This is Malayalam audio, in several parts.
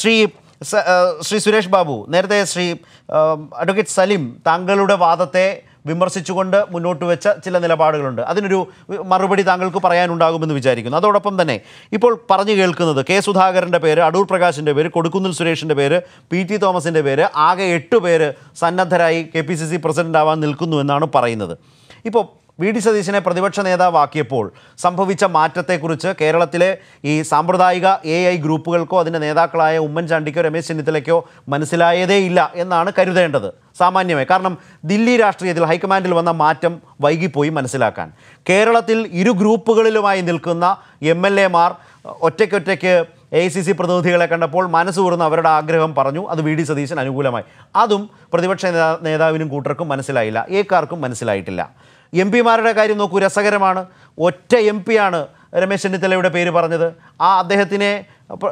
ശ്രീ ശ്രീ സുരേഷ് ബാബു നേരത്തെ ശ്രീ അഡ്വക്കേറ്റ് സലിം താങ്കളുടെ വാദത്തെ വിമർശിച്ചുകൊണ്ട് മുന്നോട്ട് വെച്ച ചില നിലപാടുകളുണ്ട് അതിനൊരു മറുപടി താങ്കൾക്ക് പറയാനുണ്ടാകുമെന്ന് വിചാരിക്കുന്നു അതോടൊപ്പം തന്നെ ഇപ്പോൾ പറഞ്ഞു കേൾക്കുന്നത് കെ സുധാകരൻ്റെ പേര് അടൂർ പ്രകാശിൻ്റെ പേര് കൊടുക്കുന്നിൽ സുരേഷിൻ്റെ പേര് പി ടി തോമസിൻ്റെ പേര് ആകെ എട്ട് പേര് സന്നദ്ധരായി K P C C president ആവാൻ നിൽക്കുന്നു എന്നാണ് പറയുന്നത് ഇപ്പോൾ വി ഡി സതീശനെ പ്രതിപക്ഷ നേതാവാക്കിയപ്പോൾ സംഭവിച്ച മാറ്റത്തെക്കുറിച്ച് കേരളത്തിലെ ഈ സാമ്പ്രദായിക എ ഐ ഗ്രൂപ്പുകൾക്കോ അതിൻ്റെ നേതാക്കളായ ഉമ്മൻചാണ്ടിക്കോ രമേശ് ചെന്നിത്തലയ്ക്കോ മനസ്സിലായതേയില്ല എന്നാണ് കരുതേണ്ടത് സാമാന്യമായി കാരണം ദില്ലി രാഷ്ട്രീയത്തിൽ ഹൈക്കമാൻഡിൽ വന്ന മാറ്റം വൈകിപ്പോയി മനസ്സിലാക്കാൻ കേരളത്തിൽ ഇരു ഗ്രൂപ്പുകളിലുമായി നിൽക്കുന്ന എം എൽ എമാർ ഒറ്റയ്ക്കൊറ്റയ്ക്ക് എ ഐ സി സി പ്രതിനിധികളെ കണ്ടപ്പോൾ മനസ്സുകൂർന്ന് അവരുടെ ആഗ്രഹം പറഞ്ഞു അത് വി ഡി സതീശൻ അനുകൂലമായി അതും പ്രതിപക്ഷ നേതാവിനും കൂട്ടർക്കും മനസ്സിലായില്ല ഏക്കാർക്കും മനസ്സിലായിട്ടില്ല എം പിമാരുടെ കാര്യം നോക്കൂ രസകരമാണ് ഒറ്റ എം പിയാണ് രമേശ് ചെന്നിത്തലയുടെ പേര് പറഞ്ഞത് ആ അദ്ദേഹത്തിനെ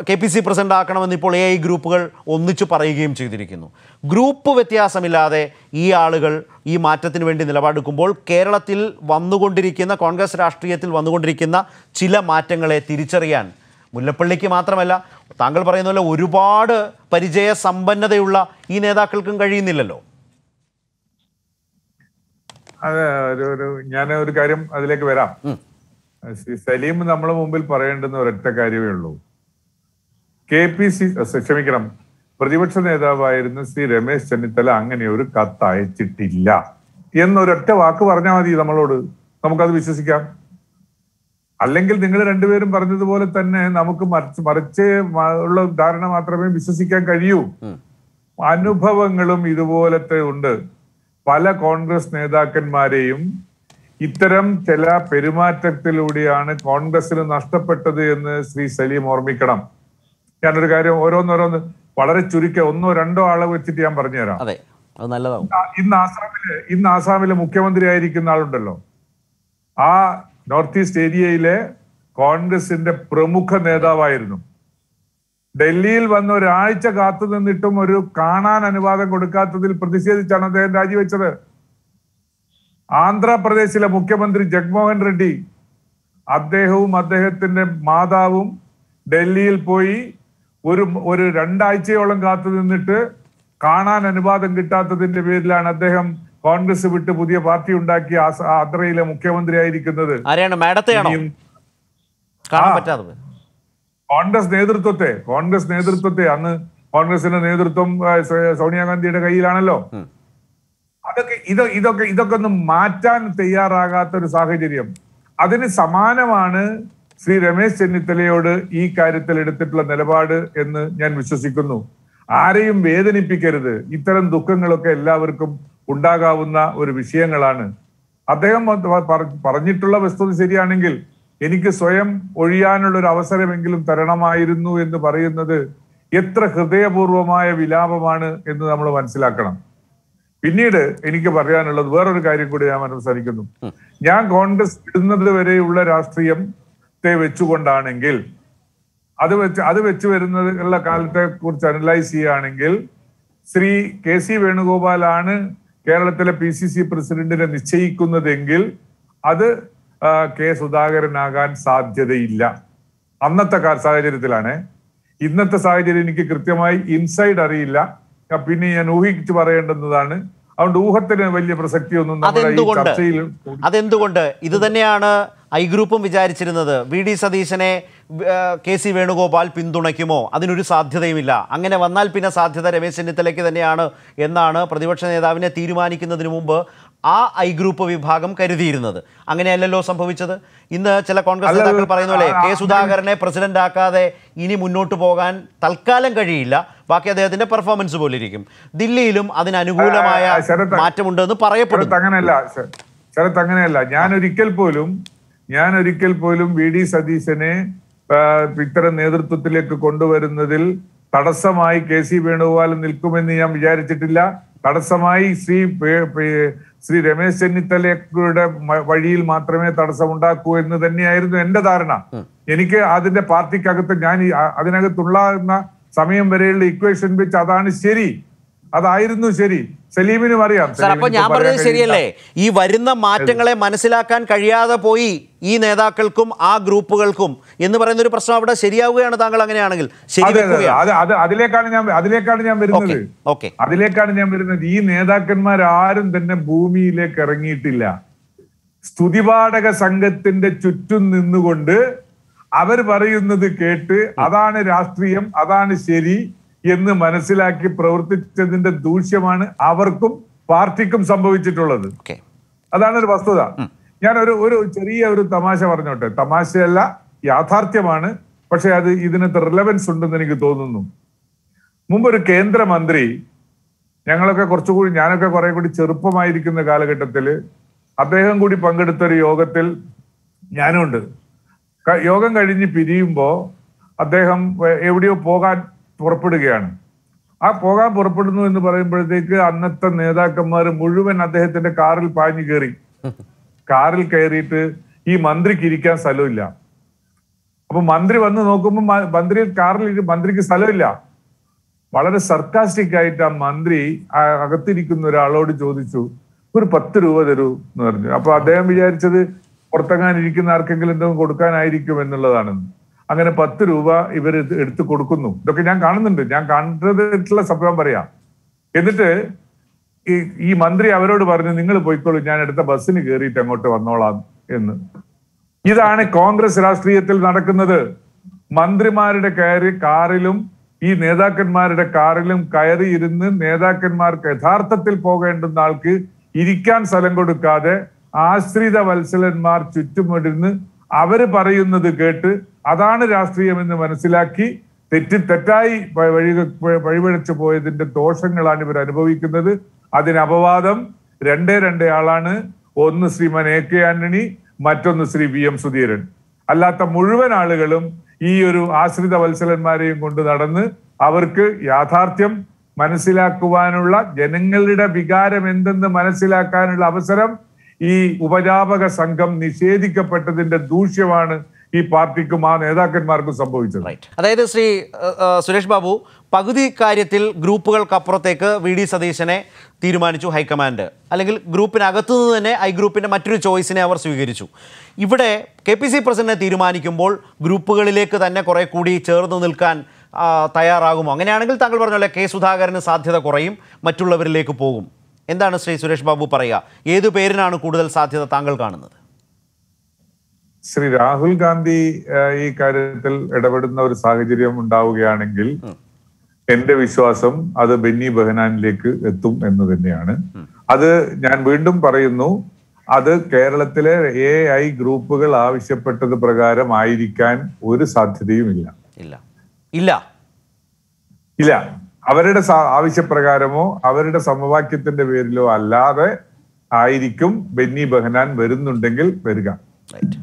കെ പി സി പ്രസിഡന്റ് ആക്കണമെന്ന് ഇപ്പോൾ എ ഐ ഗ്രൂപ്പുകൾ ഒന്നിച്ചു പറയുകയും ചെയ്തിരിക്കുന്നു ഗ്രൂപ്പ് വ്യത്യാസമില്ലാതെ ഈ ആളുകൾ ഈ മാറ്റത്തിന് വേണ്ടി നിലപാടെടുക്കുമ്പോൾ കേരളത്തിൽ വന്നുകൊണ്ടിരിക്കുന്ന കോൺഗ്രസ് രാഷ്ട്രീയത്തിൽ വന്നുകൊണ്ടിരിക്കുന്ന ചില മാറ്റങ്ങളെ തിരിച്ചറിയാൻ മുല്ലപ്പള്ളിക്ക് മാത്രമല്ല താങ്കൾ പറയുന്ന പോലെ ഒരുപാട് പരിചയ സമ്പന്നതയുള്ള ഈ നേതാക്കൾക്കും കഴിയുന്നില്ലല്ലോ അതെ ഒരു ഒരു ഞാൻ ഒരു കാര്യം അതിലേക്ക് വരാം സലീം നമ്മളെ മുമ്പിൽ പറയേണ്ടുന്ന ഒരൊറ്റ കാര്യമേ ഉള്ളൂ കെ പി സി ക്ഷമിക്കണം പ്രതിപക്ഷ നേതാവായിരുന്ന സി രമേശ് ചെന്നിത്തല അങ്ങനെ ഒരു കത്ത് അയച്ചിട്ടില്ല എന്നൊരൊറ്റ വാക്ക് പറഞ്ഞാൽ മതി നമ്മളോട് നമുക്കത് വിശ്വസിക്കാം അല്ലെങ്കിൽ നിങ്ങൾ രണ്ടുപേരും പറഞ്ഞതുപോലെ തന്നെ നമുക്ക് മറിച്ച് മറിച്ച് ഉള്ള ധാരണ മാത്രമേ വിശ്വസിക്കാൻ കഴിയൂ അനുഭവങ്ങളും ഇതുപോലത്തെ ഉണ്ട് പല കോൺഗ്രസ് നേതാക്കന്മാരെയും ഇത്തരം ചില പെരുമാറ്റത്തിലൂടെയാണ് കോൺഗ്രസിന് നഷ്ടപ്പെട്ടത് എന്ന് ശ്രീ സലീം ഓർമ്മിക്കണം ഞാനൊരു കാര്യം ഓരോന്നോരോന്ന് വളരെ ചുരുക്കം ഒന്നോ രണ്ടോ ആളെ വെച്ചിട്ട് ഞാൻ പറഞ്ഞുതരാം ഇന്ന് ആസാമില് ഇന്ന് ആസാമില് മുഖ്യമന്ത്രി ആയിരിക്കുന്ന ആളുണ്ടല്ലോ ആ നോർത്ത് ഈസ്റ്റ് ഏരിയയിലെ കോൺഗ്രസിന്റെ പ്രമുഖ നേതാവായിരുന്നു ഡൽഹിയിൽ വന്ന് ഒരാഴ്ച കാത്തു നിന്നിട്ടും ഒരു കാണാൻ അനുവാദം കൊടുക്കാത്തതിൽ പ്രതിഷേധിച്ചാണ് അദ്ദേഹം രാജിവെച്ചത് ആന്ധ്രാപ്രദേശിലെ മുഖ്യമന്ത്രി ജഗ്മോഹൻ റെഡ്ഡി അദ്ദേഹവും അദ്ദേഹത്തിന്റെ മാതാവും ഡൽഹിയിൽ പോയി ഒരു ഒരു രണ്ടാഴ്ചയോളം കാത്തു നിന്നിട്ട് കാണാൻ അനുവാദം കിട്ടാത്തതിന്റെ പേരിലാണ് അദ്ദേഹം കോൺഗ്രസ് വിട്ട് പുതിയ പാർട്ടി ഉണ്ടാക്കി ആന്ധ്രയിലെ മുഖ്യമന്ത്രിയായിരിക്കുന്നത് ആരെയാണ് കാണാൻ കോൺഗ്രസ് നേതൃത്വത്തെ കോൺഗ്രസ് നേതൃത്വത്തെ അന്ന് കോൺഗ്രസിന്റെ നേതൃത്വം സോണിയാഗാന്ധിയുടെ കയ്യിലാണല്ലോ അതൊക്കെ ഇത് ഇതൊക്കെ ഇതൊക്കെ ഒന്ന് മാറ്റാൻ തയ്യാറാകാത്ത ഒരു സാഹചര്യം അതിന് സമാനമാണ് ശ്രീ രമേശ് ചെന്നിത്തലയോട് ഈ കാര്യത്തിൽ എടുത്തിട്ടുള്ള നിലപാട് എന്ന് ഞാൻ വിശ്വസിക്കുന്നു ആരെയും വേദനിപ്പിക്കരുത് ഇത്തരം ദുഃഖങ്ങളൊക്കെ എല്ലാവർക്കും ഉണ്ടാകാവുന്ന ഒരു വിഷയങ്ങളാണ് അദ്ദേഹം പറഞ്ഞിട്ടുള്ള വസ്തുത ശരിയാണെങ്കിൽ എനിക്ക് സ്വയം ഒഴിയാനുള്ള ഒരു അവസരമെങ്കിലും തരണമായിരുന്നു എന്ന് പറയുന്നത് എത്ര ഹൃദയപൂർവമായ വിലാപമാണ് എന്ന് നമ്മൾ മനസ്സിലാക്കണം പിന്നീട് എനിക്ക് പറയാനുള്ളത് വേറൊരു കാര്യം കൂടി ഞാൻ മനസ്സരിക്കുന്നു ഞാൻ കോൺഗ്രസ് ഇടുന്നത് വരെയുള്ള രാഷ്ട്രീയത്തെ വെച്ചുകൊണ്ടാണെങ്കിൽ അത് വെച്ച് അത് വെച്ചു വരുന്നത് കാലത്തെ കുറിച്ച് അനലൈസ് ചെയ്യുകയാണെങ്കിൽ ശ്രീ കെ സി വേണുഗോപാലാണ് കേരളത്തിലെ പി സി സി പ്രസിഡന്റിനെ നിശ്ചയിക്കുന്നതെങ്കിൽ അത് കെ സുധാകരനാകാൻ സാധ്യതയില്ല അന്നത്തെ സാഹചര്യത്തിലാണ് ഇന്നത്തെ സാഹചര്യം എനിക്ക് കൃത്യമായി ഇൻസൈഡ് അറിയില്ല പിന്നെ ഞാൻ ഊഹിച്ചു പറയേണ്ടുന്നതാണ് അതുകൊണ്ട് ഊഹത്തിന് വലിയ പ്രസക്തിയൊന്നും ചർച്ചയിൽ അതെന്തുകൊണ്ട് ഇത് തന്നെയാണ് ഐ ഗ്രൂപ്പും വിചാരിച്ചിരുന്നത് വി ഡി സതീശനെ കെ സി വേണുഗോപാൽ പിന്തുണയ്ക്കുമോ അതിനൊരു സാധ്യതയുമില്ല അങ്ങനെ വന്നാൽ പിന്നെ സാധ്യത രമേശ് ചെന്നിത്തലയ്ക്ക് തന്നെയാണ് എന്നാണ് പ്രതിപക്ഷ നേതാവിനെ തീരുമാനിക്കുന്നതിന് മുമ്പ് ആ ഐ ഗ്രൂപ്പ് വിഭാഗം കരുതിയിരുന്നത് അങ്ങനെയല്ലല്ലോ സംഭവിച്ചത് ഇന്ന് ചില കോൺഗ്രസ് നേതാക്കൾ പറയുന്ന പോലെ കെ സുധാകരനെ പ്രസിഡന്റ് ആക്കാതെ ഇനി മുന്നോട്ട് പോകാൻ തൽക്കാലം കഴിയില്ല ബാക്കി അദ്ദേഹത്തിന്റെ പെർഫോമൻസ് പോലെ ഇരിക്കും ദില്ലിയിലും അതിനനുകൂലമായ മാറ്റമുണ്ടെന്ന് പറയപ്പെടുന്നു അങ്ങനെയല്ല ശരത് അങ്ങനെയല്ല ഞാൻ ഒരിക്കൽ പോലും ഞാൻ ഒരിക്കൽ പോലും വി ഡി സതീശനെ ഇത്തരം നേതൃത്വത്തിലേക്ക് കൊണ്ടുവരുന്നതിൽ തടസ്സമായി കെ സി വേണുഗോപാൽ നിൽക്കുമെന്ന് ഞാൻ വിചാരിച്ചിട്ടില്ല തടസ്സമായി ശ്രീ ശ്രീ രമേശ് ചെന്നിത്തലയുടെ വഴിയിൽ മാത്രമേ തടസ്സമുണ്ടാക്കൂ എന്ന് തന്നെയായിരുന്നു എന്റെ ധാരണ എനിക്ക് അതിന്റെ പാർട്ടിക്കകത്ത് ഞാൻ അതിനകത്തുള്ള സമയം വരെയുള്ള ഇക്വേഷൻ വെച്ച് അതാണ് ശരി അതായിരുന്നു ശരി സലീമിനും അറിയാം സാർ അപ്പൊ ഞാൻ പറഞ്ഞത് ശരിയല്ലേ ഈ വരുന്ന മാറ്റങ്ങളെ മനസ്സിലാക്കാൻ കഴിയാതെ പോയി ഈ നേതാക്കൾക്കും ആ ഗ്രൂപ്പുകൾക്കും എന്ന് പറയുന്ന ഒരു പ്രശ്നം അവിടെ ശരിയാവുകയാണ് താങ്കൾ അങ്ങനെയാണെങ്കിൽ അതിലേക്കാണ് ഞാൻ അതിലേക്കാണ് ഞാൻ വരുന്നത് അതിലേക്കാണ് ഞാൻ വരുന്നത് ഈ നേതാക്കന്മാർ ആരും തന്നെ ഭൂമിയിലേക്ക് ഇറങ്ങിയിട്ടില്ല സ്തുതിപാഠക സംഘത്തിന്റെ ചുറ്റും നിന്നുകൊണ്ട് അവർ പറയുന്നത് കേട്ട് അതാണ് രാഷ്ട്രീയം അതാണ് ശരി എന്ന് മനസ്സിലാക്കി പ്രവർത്തിച്ചതിന്റെ ദൂഷ്യമാണ് അവർക്കും പാർട്ടിക്കും സംഭവിച്ചിട്ടുള്ളത് അതാണ് ഒരു വസ്തുത ഞാൻ ഒരു ഒരു ചെറിയ ഒരു തമാശ പറഞ്ഞോട്ടെ തമാശയല്ല യാഥാർത്ഥ്യമാണ് പക്ഷെ അത് ഇതിനകത്ത് റിലവൻസ് ഉണ്ടെന്ന് എനിക്ക് തോന്നുന്നു മുമ്പ് ഒരു കേന്ദ്രമന്ത്രി ഞങ്ങളൊക്കെ കുറച്ചുകൂടി ഞാനൊക്കെ കുറെ കൂടി ചെറുപ്പമായിരിക്കുന്ന കാലഘട്ടത്തിൽ അദ്ദേഹം കൂടി പങ്കെടുത്ത ഒരു യോഗത്തിൽ ഞാനുണ്ട് യോഗം കഴിഞ്ഞ് പിരിയുമ്പോൾ അദ്ദേഹം എവിടെയോ പോകാൻ പുറപ്പെടുകയാണ് ആ പോകാൻ പുറപ്പെടുന്നു എന്ന് പറയുമ്പോഴത്തേക്ക് അന്നത്തെ നേതാക്കന്മാർ മുഴുവൻ അദ്ദേഹത്തിന്റെ കാറിൽ പാഞ്ഞു കയറി കാറിൽ കയറിയിട്ട് ഈ മന്ത്രിക്ക് ഇരിക്കാൻ സ്ഥലമില്ല അപ്പൊ മന്ത്രി വന്ന് നോക്കുമ്പോൾ മന്ത്രി കാറിൽ മന്ത്രിക്ക് സ്ഥലമില്ല വളരെ സർക്കാസ്റ്റിക് ആയിട്ട് ആ മന്ത്രി അകത്തിരിക്കുന്ന ഒരാളോട് ചോദിച്ചു ഒരു പത്ത് രൂപ തരൂ എന്ന് പറഞ്ഞു അപ്പൊ അദ്ദേഹം വിചാരിച്ചത് പുറത്തെങ്ങാൻ ഇരിക്കുന്ന ആർക്കെങ്കിലും എന്തെങ്കിലും കൊടുക്കാനായിരിക്കും എന്നുള്ളതാണെന്ന് അങ്ങനെ പത്ത് രൂപ ഇവർ എടുത്തു കൊടുക്കുന്നു ഇതൊക്കെ ഞാൻ കാണുന്നുണ്ട് ഞാൻ കണ്ടതായിട്ടുള്ള സംഭവം പറയാം എന്നിട്ട് ഈ ഈ മന്ത്രി അവരോട് പറഞ്ഞു നിങ്ങൾ പോയിക്കോളൂ ഞാൻ എടുത്ത ബസ്സിന് കയറിയിട്ട് അങ്ങോട്ട് വന്നോളാം എന്ന് ഇതാണ് കോൺഗ്രസ് രാഷ്ട്രീയത്തിൽ നടക്കുന്നത് മന്ത്രിമാരുടെ കയറി കാറിലും ഈ നേതാക്കന്മാരുടെ കാറിലും കയറി ഇരുന്ന് നേതാക്കന്മാർക്ക് യഥാർത്ഥത്തിൽ പോകേണ്ടുന്ന ആൾക്ക് ഇരിക്കാൻ സ്ഥലം കൊടുക്കാതെ ആശ്രിത വത്സലന്മാർ ചുറ്റുമിരുന്ന് അവര് പറയുന്നത് കേട്ട് അതാണ് രാഷ്ട്രീയം എന്ന് മനസ്സിലാക്കി തെറ്റി തെറ്റായി വഴി വഴിപഴച്ചു പോയതിന്റെ ദോഷങ്ങളാണ് ഇവർ അനുഭവിക്കുന്നത് അതിന് അപവാദം രണ്ടേ രണ്ടേ ആളാണ് ഒന്ന് ശ്രീമാൻ എ കെ ആന്റണി മറ്റൊന്ന് ശ്രീ വി എം സുധീരൻ അല്ലാത്ത മുഴുവൻ ആളുകളും ഈ ഒരു ആശ്രിത വത്സലന്മാരെയും കൊണ്ട് നടന്ന് അവർക്ക് യാഥാർത്ഥ്യം മനസ്സിലാക്കുവാനുള്ള ജനങ്ങളുടെ വികാരം എന്തെന്ന് മനസ്സിലാക്കാനുള്ള അവസരം ഈ ഉപജാപക സംഘം നിഷേധിക്കപ്പെട്ടതിന്റെ ദൂഷ്യമാണ് ഈ പാർട്ടിക്കും ആ നേതാക്കന്മാർക്കും സംഭവിച്ചത് അതായത് ശ്രീ സുരേഷ് ബാബു പകുതി കാര്യത്തിൽ ഗ്രൂപ്പുകൾക്കപ്പുറത്തേക്ക് വി ഡി സതീശനെ തീരുമാനിച്ചു ഹൈക്കമാൻഡ് അല്ലെങ്കിൽ ഗ്രൂപ്പിനകത്തു നിന്ന് തന്നെ ഐ ഗ്രൂപ്പിൻ്റെ മറ്റൊരു ചോയ്സിനെ അവർ സ്വീകരിച്ചു ഇവിടെ കെ പി സി പ്രസിഡന്റിനെ തീരുമാനിക്കുമ്പോൾ ഗ്രൂപ്പുകളിലേക്ക് തന്നെ കുറേ കൂടി ചേർന്ന് നിൽക്കാൻ തയ്യാറാകുമോ അങ്ങനെയാണെങ്കിൽ താങ്കൾ പറഞ്ഞ പോലെ കെ സുധാകരന് സാധ്യത കുറയും മറ്റുള്ളവരിലേക്ക് പോകും എന്താണ് ശ്രീ സുരേഷ് ബാബു പറയുക ഏതു പേരിനാണ് കൂടുതൽ സാധ്യത താങ്കൾ കാണുന്നത് ശ്രീ രാഹുൽ ഗാന്ധി ഈ കാര്യത്തിൽ ഇടപെടുന്ന ഒരു സാഹചര്യം ഉണ്ടാവുകയാണെങ്കിൽ എന്റെ വിശ്വാസം അത് ബെന്നി ബഹനാനിലേക്ക് എത്തും എന്ന് തന്നെയാണ് അത് ഞാൻ വീണ്ടും പറയുന്നു അത് കേരളത്തിലെ എ ഐ ഗ്രൂപ്പുകൾ ആവശ്യപ്പെട്ടത് പ്രകാരം ആയിരിക്കാൻ ഒരു സാധ്യതയും ഇല്ല ഇല്ല ഇല്ല അവരുടെ ആവശ്യപ്രകാരമോ അവരുടെ സമവാക്യത്തിന്റെ പേരിലോ അല്ലാതെ ആയിരിക്കും ബെന്നി ബഹനാൻ വരുന്നുണ്ടെങ്കിൽ വരിക